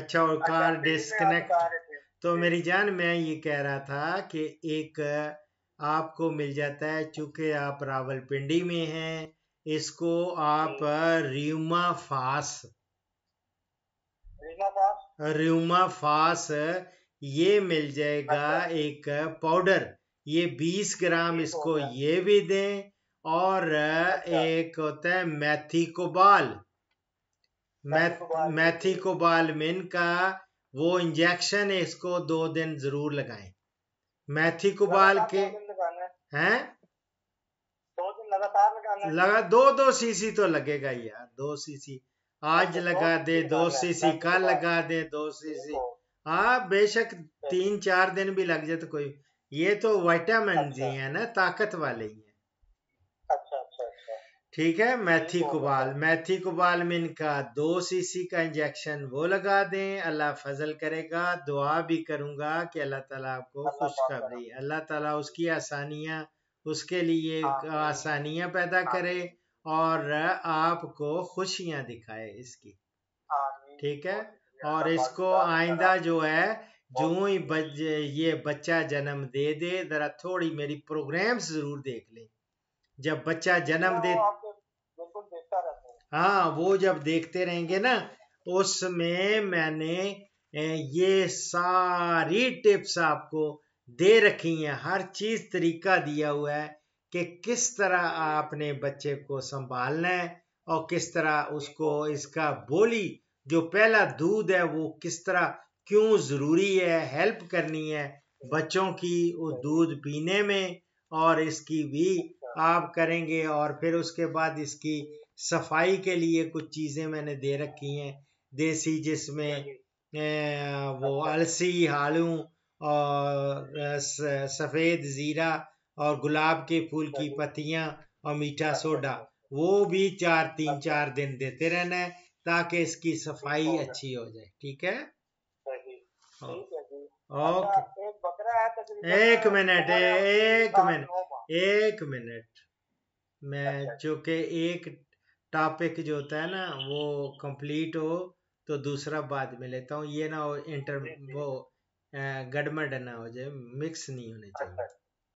अच्छा और कार अच्छा, डिस्कनेक्ट तो मेरी जान मैं ये कह रहा था कि एक आपको मिल जाता है चूंकि आप रावलपिंडी में हैं इसको आप रिमा फास र्यूमा फास ये मिल जाएगा अच्छा। एक पाउडर ये 20 ग्राम इसको ये भी दें और अच्छा। एक होता है मैथी कोबाल मैथी मिन का वो इंजेक्शन है इसको दो दिन जरूर लगाएं मैथिकोबाल के हैं दो दिन लगातार लगाना लगा दो दो सीसी तो लगेगा यार दो सीसी आज अच्छा, लगा दे दो सीसी कल लगा दे दो सीसी हाँ बेशक तीन चार दिन भी लग जाए तो कोई ये तो वाइटामिन अच्छा। है ना ताकत वाले ही है ठीक है मैथी कुबाल मैथी कुबाल में इनका दो सीसी का इंजेक्शन वो लगा दें अल्लाह फजल करेगा दुआ भी करूंगा कि अल्लाह ताला आपको खुशखबरी अल्लाह ताला उसकी आसानियाँ उसके लिए आसानियाँ पैदा करे और आपको खुशियाँ दिखाए इसकी ठीक है और इसको आइंदा जो है जो ही ये बच्चा जन्म दे दे जरा थोड़ी मेरी प्रोग्राम्स जरूर देख लें जब बच्चा जन्म दे हाँ वो जब देखते रहेंगे ना उसमें मैंने ये सारी टिप्स आपको दे रखी हैं हर चीज तरीका दिया हुआ है कि किस तरह आपने बच्चे को संभालना है और किस तरह उसको इसका बोली जो पहला दूध है वो किस तरह क्यों जरूरी है हेल्प करनी है बच्चों की वो दूध पीने में और इसकी भी आप करेंगे और फिर उसके बाद इसकी सफाई के लिए कुछ चीज़ें मैंने दे रखी हैं देसी जिसमें वो अच्छा। अलसी हालू और सफ़ेद ज़ीरा और गुलाब के फूल की अच्छा। पत्तियां और मीठा अच्छा, सोडा वो भी चार तीन चार दिन देते रहना है ताकि इसकी सफाई अच्छी हो जाए ठीक है ओके एक तो मिनट एक मिनट एक मिनट मैं अच्छा, अच्छा। चूंकि एक टॉपिक जो होता है ना वो कंप्लीट हो तो दूसरा बाद में लेता हूँ ये ना हो इंटर वो गड़मड़ ना हो जाए मिक्स नहीं होने अच्छा, चाहिए